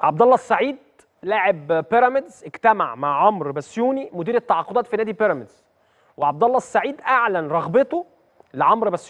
عبد الله السعيد لاعب بيراميدز اجتمع مع عمرو بسيوني مدير التعاقدات في نادي بيراميدز وعبد الله السعيد اعلن رغبته لعمرو بسيوني